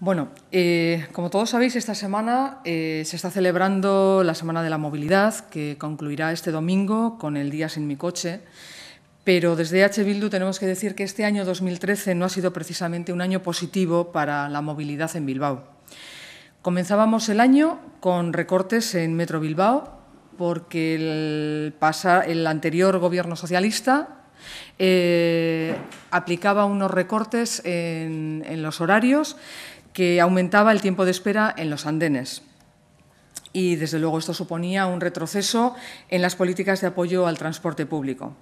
Bueno, eh, como todos sabéis, esta semana eh, se está celebrando la Semana de la Movilidad, que concluirá este domingo con el Día sin mi coche. Pero desde H. Bildu tenemos que decir que este año 2013 no ha sido precisamente un año positivo para la movilidad en Bilbao. Comenzábamos el año con recortes en Metro Bilbao, porque el, anterior gobierno socialista eh, aplicaba unos recortes en, en los horarios que aumentaba el tiempo de espera en los andenes. Y, desde luego, esto suponía un retroceso en las políticas de apoyo al transporte público.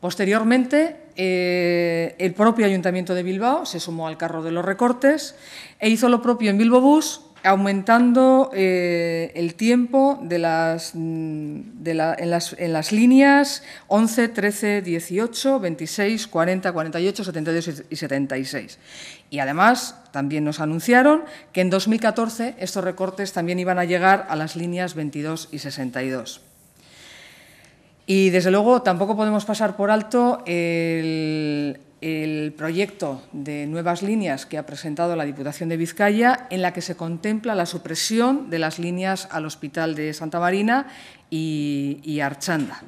Posteriormente, eh, el propio Ayuntamiento de Bilbao se sumó al carro de los recortes e hizo lo propio en Bilbobús aumentando eh, el tiempo mm, las, en, las, líneas 11, 13, 18, 26, 40, 48, 72 y 76. Y además también nos anunciaron que en 2014 estos recortes también iban a llegar a las líneas 22 y 62. Y desde luego tampoco podemos pasar por alto el, el proyecto de nuevas líneas que ha presentado la Diputación de Vizcaya, en la que se contempla la supresión de las líneas al Hospital de Santa Marina y, Archanda.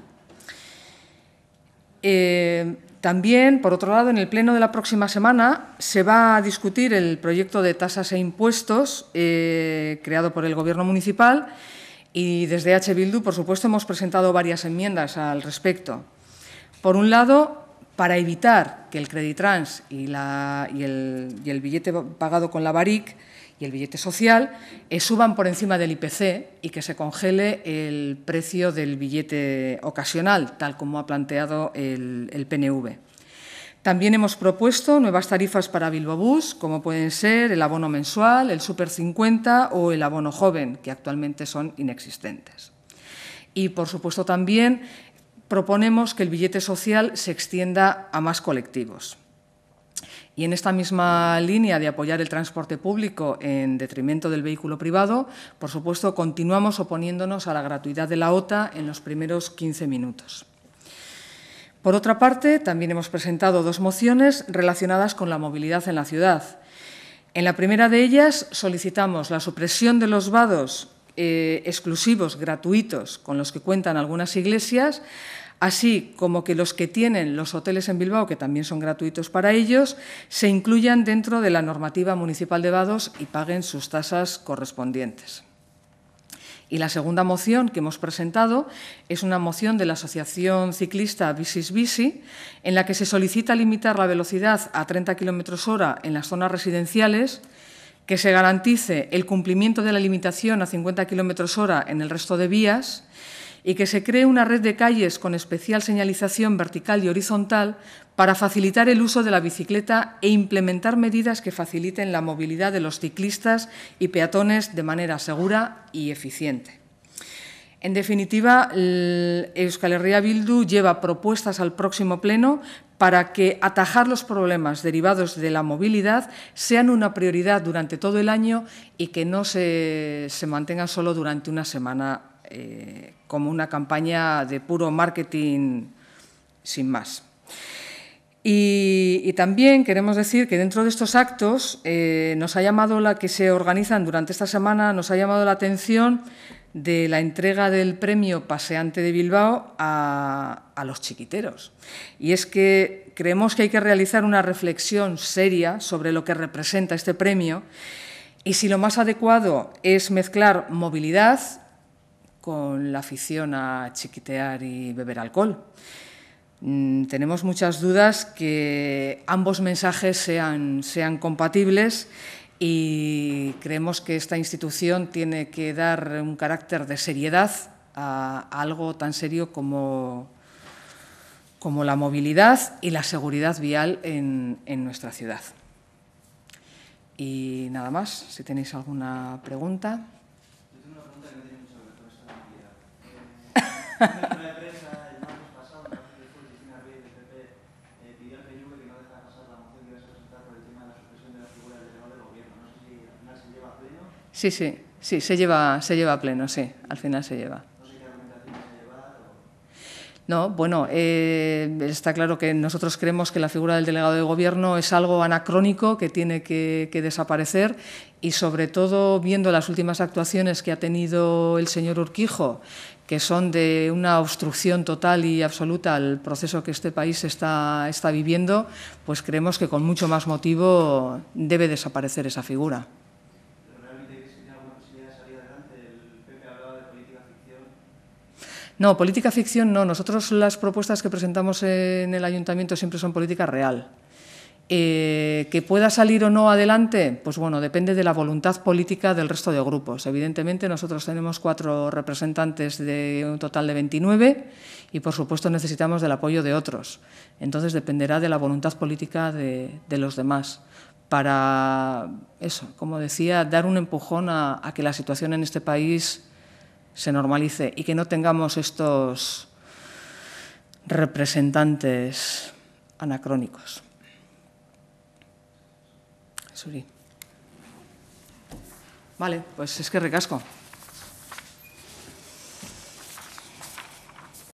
Eh, también, por otro lado, en el Pleno de la próxima semana se va a discutir el proyecto de tasas e impuestos eh, creado por el Gobierno municipal y desde H. Bildu, por supuesto, hemos presentado varias enmiendas al respecto. Por un lado, para evitar que el creditrans y, y, el, billete pagado con la BARIC y el billete social eh, suban por encima del IPC y que se congele el precio del billete ocasional, tal como ha planteado el, PNV. También hemos propuesto nuevas tarifas para Bus, como pueden ser el abono mensual, el Super 50 o el abono joven, que actualmente son inexistentes. Y, por supuesto, también proponemos que el billete social se extienda a más colectivos. Y en esta misma línea de apoyar el transporte público en detrimento del vehículo privado, por supuesto, continuamos oponiéndonos a la gratuidad de la OTA en los primeros 15 minutos. Por otra parte, también hemos presentado dos mociones relacionadas con la movilidad en la ciudad. En la primera de ellas solicitamos la supresión de los vados eh, exclusivos gratuitos con los que cuentan algunas iglesias, así como que los que tienen los hoteles en Bilbao, que también son gratuitos para ellos, se incluyan dentro de la normativa municipal de Vados y paguen sus tasas correspondientes. Y la segunda moción que hemos presentado es una moción de la Asociación Ciclista Bicis Bici, en la que se solicita limitar la velocidad a 30 km hora en las zonas residenciales que se garantice el cumplimiento de la limitación a 50 km hora en el resto de vías y que se cree una red de calles con especial señalización vertical y horizontal para facilitar el uso de la bicicleta e implementar medidas que faciliten la movilidad de los ciclistas y peatones de manera segura y eficiente. En definitiva, Euskal Herria Bildu lleva propuestas al próximo pleno para que atajar los problemas derivados de la movilidad sean una prioridad durante todo el año y que no se, mantengan solo durante una semana eh, como una campaña de puro marketing sin más. Y, también queremos decir que dentro de estos actos eh, nos ha llamado la que se organizan durante esta semana, nos ha llamado la atención de la entrega del premio Paseante de Bilbao a, los chiquiteros. Y es que creemos que hay que realizar una reflexión seria sobre lo que representa este premio y si lo más adecuado es mezclar movilidad con la afición a chiquitear y beber alcohol. Mm, tenemos muchas dudas que ambos mensajes sean compatibles y creemos que esta institución tiene que dar un carácter de seriedad a, algo tan serio como, como la movilidad y la seguridad vial en, nuestra ciudad. Y nada más, si tenéis alguna pregunta. Yo una pregunta que tiene mucho esta Sí, sí, sí, se lleva, se lleva a pleno, sí, al final se lleva. No, bueno, eh, está claro que nosotros creemos que la figura del delegado de gobierno es algo anacrónico que tiene que, desaparecer y sobre todo viendo las últimas actuaciones que ha tenido el señor Urquijo, que son de una obstrucción total y absoluta al proceso que este país está viviendo, pues creemos que con mucho más motivo debe desaparecer esa figura. No, política ficción no. Nosotros las propuestas que presentamos en el ayuntamiento siempre son política real. Eh, que pueda salir o no adelante, pues bueno, depende de la voluntad política del resto de grupos. Evidentemente, nosotros tenemos cuatro representantes de un total de 29 y, por supuesto, necesitamos del apoyo de otros. Entonces, dependerá de la voluntad política de, los demás para, eso, como decía, dar un empujón a que la situación en este país se normalice y que no tengamos estos representantes anacrónicos. Vale, pues es que recasco.